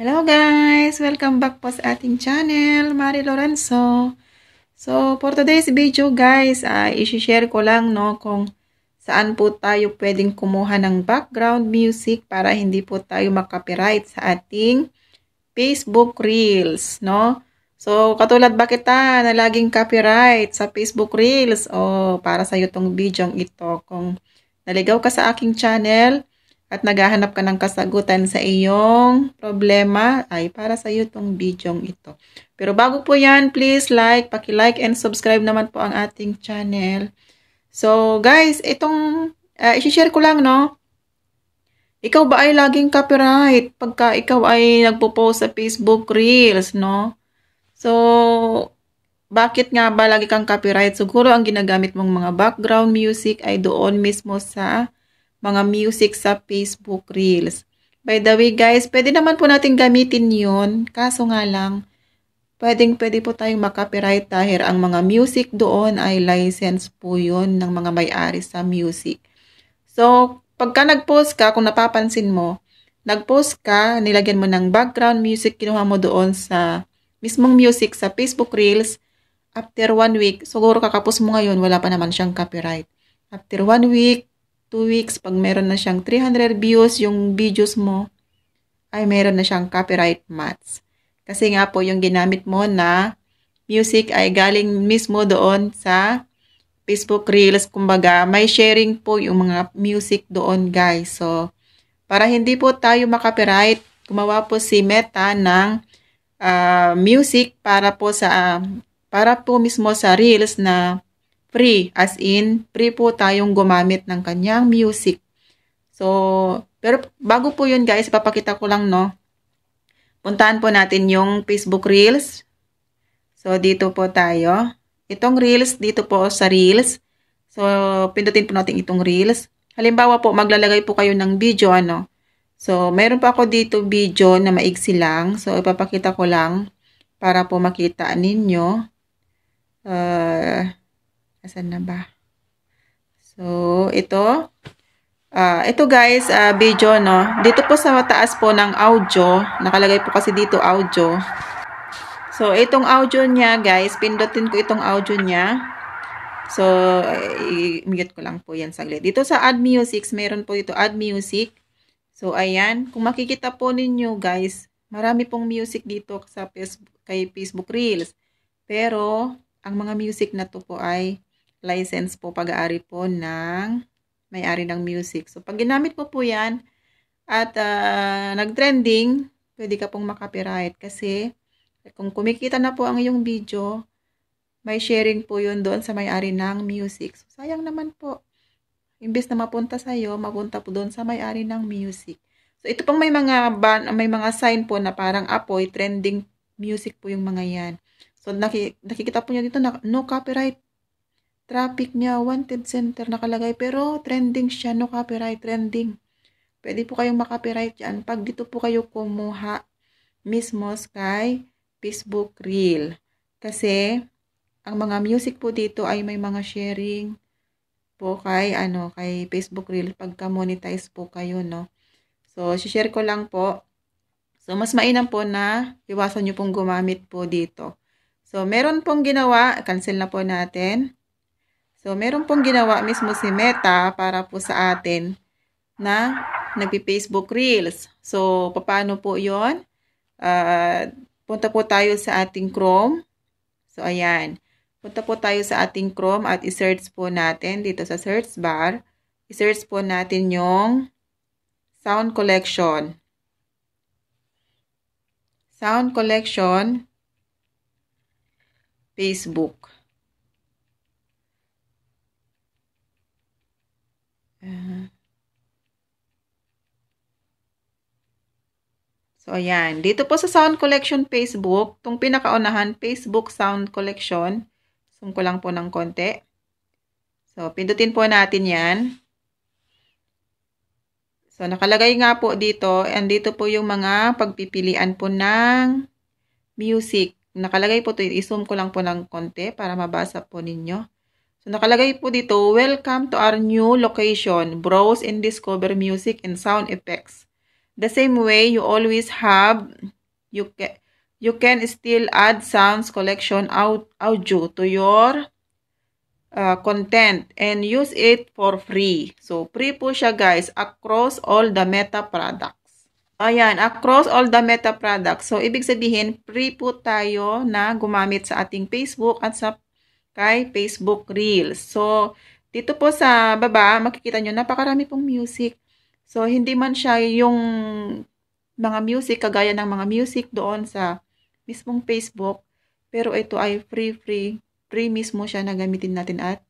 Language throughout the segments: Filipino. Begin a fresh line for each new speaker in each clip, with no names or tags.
Hello guys! Welcome back po sa ating channel, Mari Lorenzo. So, for today's video guys, uh, i share ko lang no, kung saan po tayo pwedeng kumuha ng background music para hindi po tayo makapiright sa ating Facebook Reels. No? So, katulad ba kita na laging copyright sa Facebook Reels? O, oh, para sa'yo tong video ito. Kung naligaw ka sa aking channel, at naghahanap ka ng kasagutan sa iyong problema, ay para sa iyo itong bidyong ito. Pero bago po yan, please like, paki-like and subscribe naman po ang ating channel. So guys, itong uh, ah, share ko lang no. Ikaw ba ay laging copyright pagka ikaw ay nagpo-post sa Facebook Reels no? So bakit nga ba lagi kang copyright? Siguro ang ginagamit mong mga background music ay doon mismo sa mga music sa Facebook Reels. By the way guys, pwede naman po natin gamitin yon Kaso nga lang, pwedeng pwede po tayong makapiright dahil ang mga music doon ay license po yon ng mga may-ari sa music. So, pagka nag-post ka, kung napapansin mo, nag-post ka, nilagyan mo ng background music, kinuha mo doon sa mismong music sa Facebook Reels, after one week, siguro kakapos mo ngayon, wala pa naman siyang copyright. After one week, 2 weeks, pag meron na siyang 300 views, yung videos mo ay meron na siyang copyright match. Kasi nga po yung ginamit mo na music ay galing mismo doon sa Facebook Reels. Kumbaga, may sharing po yung mga music doon guys. So, para hindi po tayo makapiright, gumawa po si Meta ng uh, music para po sa uh, para po mismo sa Reels na free. As in, free po tayong gumamit ng kanyang music. So, pero bago po yun guys, papakita ko lang no. Puntahan po natin yung Facebook Reels. So, dito po tayo. Itong Reels, dito po sa Reels. So, pindutin po natin itong Reels. Halimbawa po, maglalagay po kayo ng video, ano. So, mayroon pa ako dito video na maigsi lang. So, ipapakita ko lang para po makita ninyo. Uh, Asan na ba? So, ito. Uh, ito guys, uh, video, no? Dito po sa mataas po ng audio. Nakalagay po kasi dito audio. So, itong audio niya, guys. Pindutin ko itong audio niya. So, i-mute ko lang po yan saglit. Dito sa add music, meron po ito add music. So, ayan. Kung makikita po ninyo, guys, marami pong music dito sa Facebook, kay Facebook Reels. Pero, ang mga music na to po ay license po pag-aari po ng may-ari ng music. So, pag ginamit po po yan at uh, nag-trending, pwede ka pong makapiright kasi kung kumikita na po ang iyong video, may sharing po yun doon sa may-ari ng music. So, sayang naman po. Imbes na mapunta sa iyo, mapunta po doon sa may-ari ng music. So, ito pong may mga, ban, may mga sign po na parang apoy, trending music po yung mga yan. So, nakikita po nyo dito na no copyright traffic niya, wanted center nakalagay. Pero trending siya, no copyright, trending. Pwede po kayong makopyright yan pag dito po kayo kumuha mismo kay Facebook Reel. Kasi ang mga music po dito ay may mga sharing po kay ano kay Facebook Reel pagka monetize po kayo no. So share ko lang po. So mas mainam po na iwasan niyo pong gumamit po dito. So meron pong ginawa, cancel na po natin. So, meron pong ginawa mismo si Meta para po sa atin na nagpi-Facebook Reels. So, paano po yon? Uh, ah, punta po tayo sa ating Chrome. So, ayan. Punta po tayo sa ating Chrome at i-search po natin dito sa search bar. I-search po natin yung sound collection. Sound collection, Facebook. so, ayan. Dito po sa Sound Collection Facebook, itong pinakaunahan, Facebook Sound Collection. Zoom ko lang po ng konti. So, pindutin po natin yan. So, nakalagay nga po dito, and dito po yung mga pagpipilian po ng music. Nakalagay po ito, i-zoom ko lang po ng konti para mabasa po ninyo. So, nakalagay po dito, Welcome to our new location. Browse and discover music and sound effects. The same way you always have, you can, you can still add sounds collection out, audio to your uh, content and use it for free. So, free po siya guys across all the Meta products. Ayan, across all the Meta products. So, ibig sabihin, free po tayo na gumamit sa ating Facebook at sa kay Facebook Reels. So, dito po sa baba, makikita nyo, napakarami pong music. So, hindi man siya yung mga music, kagaya ng mga music doon sa mismong Facebook. Pero ito ay free, free, free mismo siya na gamitin natin at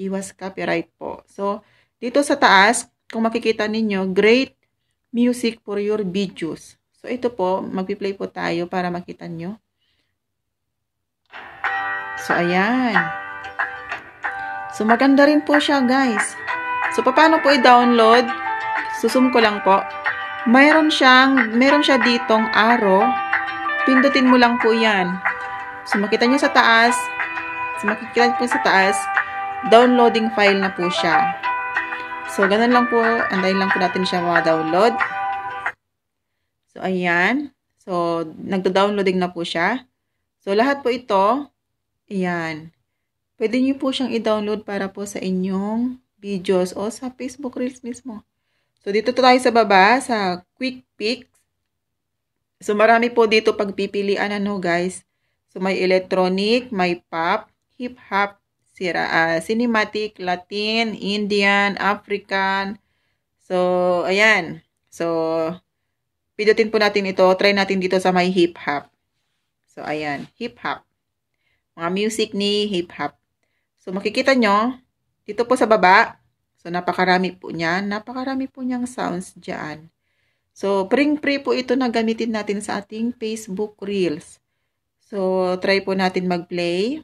iwas copyright po. So, dito sa taas, kung makikita ninyo, great music for your videos. So, ito po, magpi-play po tayo para makita nyo. So, ayan. So, maganda rin po siya, guys. So, paano po i-download? Susum ko lang po. Mayroon siyang, meron siya ditong arrow. Pindutin mo lang po yan. So, makita nyo sa taas. So, makikita nyo sa taas. Downloading file na po siya. So, ganun lang po. Andayin lang po natin siya ma-download. So, ayan. So, nagda-downloading na po siya. So, lahat po ito, Ayan. Pwede nyo po siyang i-download para po sa inyong videos o sa Facebook Reels mismo. So, dito tayo sa baba, sa Quick Picks. So, marami po dito pagpipilian ano guys. So, may electronic, may pop, hip-hop, uh, cinematic, Latin, Indian, African. So, ayan. So, pidutin po natin ito. Try natin dito sa may hip-hop. So, ayan. Hip-hop mga music ni hip-hop. So, makikita nyo, dito po sa baba, so napakarami po niyan, napakarami po niyang sounds dyan. So, pring-pre po ito na gamitin natin sa ating Facebook Reels. So, try po natin mag-play.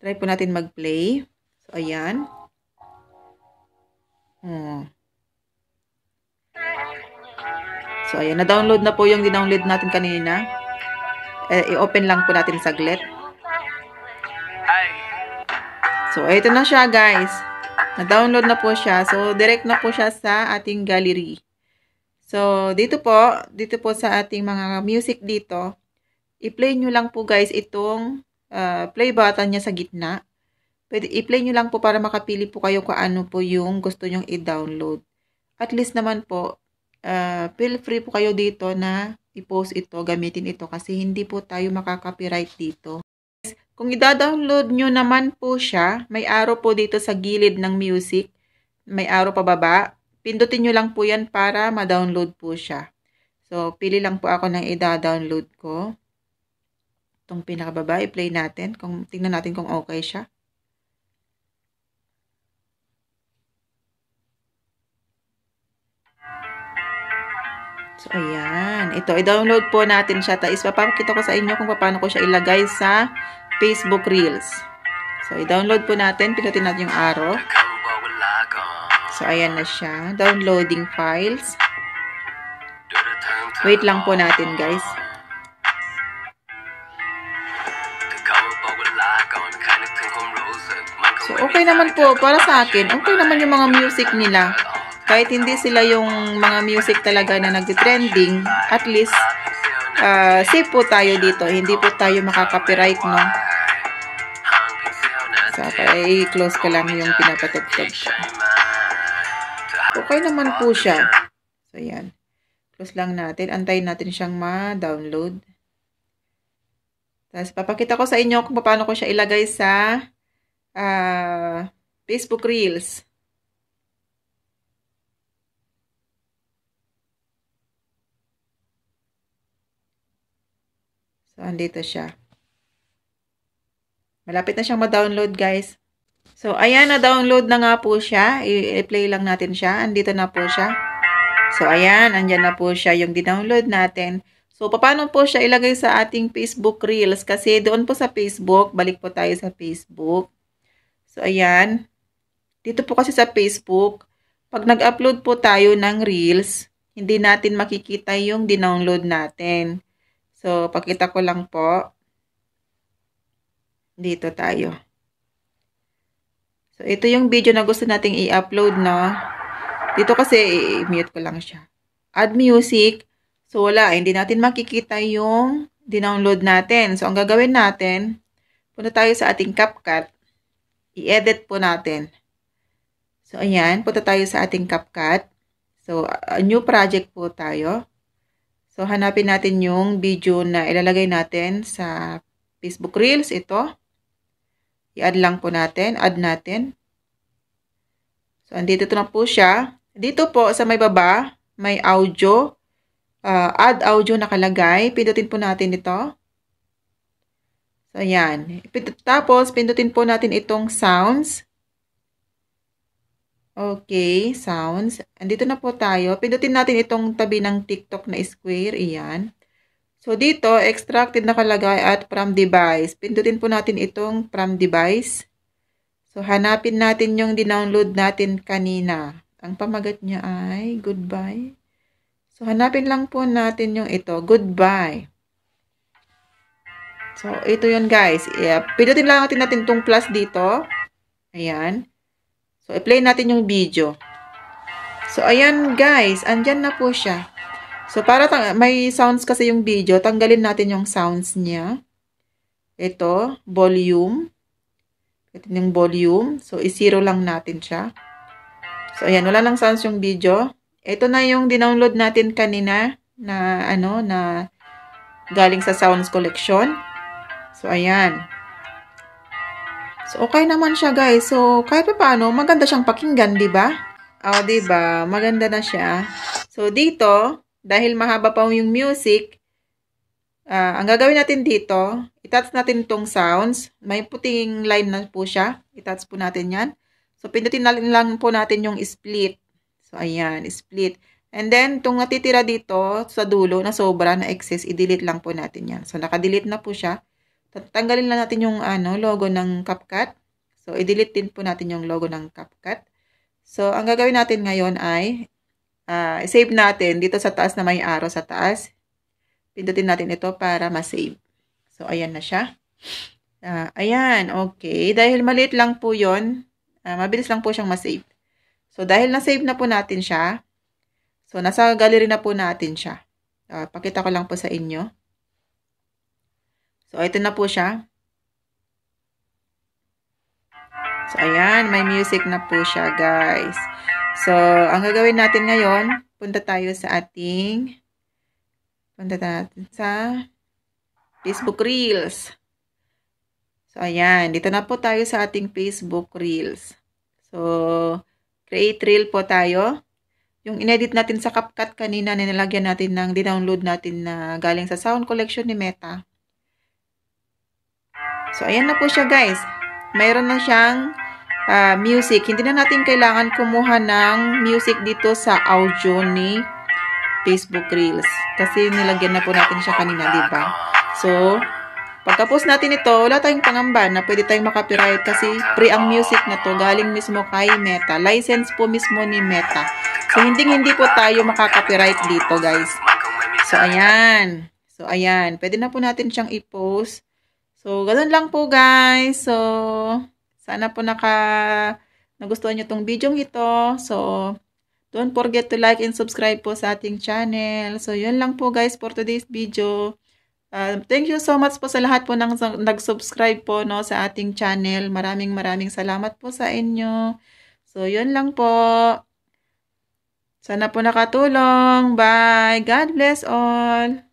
Try po natin mag-play. So, ayan. Hmm. So, ayan. Na-download na po yung dinownload natin kanina eh, i-open lang po natin saglit. So, ito na siya guys. Na-download na po siya. So, direct na po siya sa ating gallery. So, dito po, dito po sa ating mga music dito, i-play nyo lang po guys itong uh, play button niya sa gitna. Pwede, i-play nyo lang po para makapili po kayo kung ano po yung gusto nyong i-download. At least naman po, uh, feel free po kayo dito na i-post ito, gamitin ito kasi hindi po tayo makaka-copyright dito. Kung i-download nyo naman po siya, may arrow po dito sa gilid ng music, may arrow pababa, pindutin nyo lang po yan para ma-download po siya. So, pili lang po ako ng i-download ko. Itong pinakababa, i-play natin. Kung, tingnan natin kung okay siya. So, ayan. Ito, i-download po natin siya. Tapos, papakita ko sa inyo kung paano ko siya ilagay sa Facebook Reels. So, i-download po natin. Pinutin natin yung arrow. So, ayan na siya. Downloading files. Wait lang po natin, guys. So, okay naman po. Para sa akin, okay naman yung mga music nila kahit hindi sila yung mga music talaga na nag-trending, at least uh, safe po tayo dito. Hindi po tayo makaka-copyright, no? So, kaya i-close ko lang yung pinapatugtog ko. Okay naman po siya. So, yan. Close lang natin. Antayin natin siyang ma-download. Tapos, papakita ko sa inyo kung paano ko siya ilagay sa uh, Facebook Reels. So, andito siya. Malapit na siyang ma-download, guys. So, ayan, na-download na nga po siya. I-play lang natin siya. Andito na po siya. So, ayan, andyan na po siya yung dinownload natin. So, paano po siya ilagay sa ating Facebook Reels? Kasi doon po sa Facebook, balik po tayo sa Facebook. So, ayan. Dito po kasi sa Facebook, pag nag-upload po tayo ng Reels, hindi natin makikita yung dinownload natin. So, pakita ko lang po. Dito tayo. So, ito yung video na gusto nating i-upload, no? Dito kasi, i-mute ko lang siya. Add music. So, wala. Hindi natin makikita yung dinownload natin. So, ang gagawin natin, punta tayo sa ating CapCut. I-edit po natin. So, ayan. Punta tayo sa ating CapCut. So, a new project po tayo. So, hanapin natin yung video na ilalagay natin sa Facebook Reels. Ito. I-add lang po natin. Add natin. So, andito to na po siya. Dito po sa may baba, may audio. Uh, add audio nakalagay. Pindutin po natin ito. So, ayan. Tapos, pindutin po natin itong sounds. Okay, sounds. Andito na po tayo. Pindutin natin itong tabi ng TikTok na square. Iyan. So, dito, extracted nakalagay at from device. Pindutin po natin itong from device. So, hanapin natin yung dinownload natin kanina. Ang pamagat niya ay goodbye. So, hanapin lang po natin yung ito. Goodbye. So, ito yun guys. Yeah. Pindutin lang natin natin itong plus dito. Ayan. So, i-play natin yung video. So, ayan guys, andyan na po siya. So, para may sounds kasi yung video, tanggalin natin yung sounds niya. Ito, volume. Ito yung volume. So, isiro lang natin siya. So, ayan, wala lang sounds yung video. Ito na yung dinownload natin kanina na ano, na galing sa sounds collection. So, ayan. So, okay naman siya guys. So, kahit pa paano, maganda siyang pakinggan, di ba? oh, di ba? Maganda na siya. So, dito, dahil mahaba pa yung music, uh, ang gagawin natin dito, itats natin itong sounds. May puting line na po siya. Itats po natin yan. So, pindutin na lang po natin yung split. So, ayan, split. And then, itong natitira dito sa dulo na sobra na excess, i-delete lang po natin yan. So, nakadelete na po siya tatanggalin lang natin yung ano, logo ng CapCut. So, i-delete din po natin yung logo ng CapCut. So, ang gagawin natin ngayon ay uh, ah, save natin dito sa taas na may arrow sa taas. Pindutin natin ito para ma-save. So, ayan na siya. Uh, ayan, okay. Dahil maliit lang po yon uh, ah, mabilis lang po siyang ma-save. So, dahil na-save na po natin siya, so, nasa gallery na po natin siya. Uh, pakita ko lang po sa inyo. So, ito na po siya. So, ayan. May music na po siya, guys. So, ang gagawin natin ngayon, punta tayo sa ating punta natin sa Facebook Reels. So, ayan. Dito na po tayo sa ating Facebook Reels. So, create reel po tayo. Yung inedit natin sa CapCut kanina, nilagyan natin ng dinownload natin na galing sa sound collection ni Meta. So, ayan na po siya guys. Mayroon na siyang uh, music. Hindi na natin kailangan kumuha ng music dito sa audio ni Facebook Reels. Kasi nilagyan na po natin siya kanina, di ba? So, pagkapos natin ito, wala tayong pangamba na pwede tayong makapiright kasi free ang music na to galing mismo kay Meta. License po mismo ni Meta. So, hindi-hindi po tayo makakapiright dito, guys. So, ayan. So, ayan. Pwede na po natin siyang i-post So, ganun lang po guys. So, sana po naka nagustuhan nyo tong video ito. So, don't forget to like and subscribe po sa ating channel. So, yun lang po guys for today's video. Uh, thank you so much po sa lahat po nang nag-subscribe po no, sa ating channel. Maraming maraming salamat po sa inyo. So, yun lang po. Sana po nakatulong. Bye. God bless all.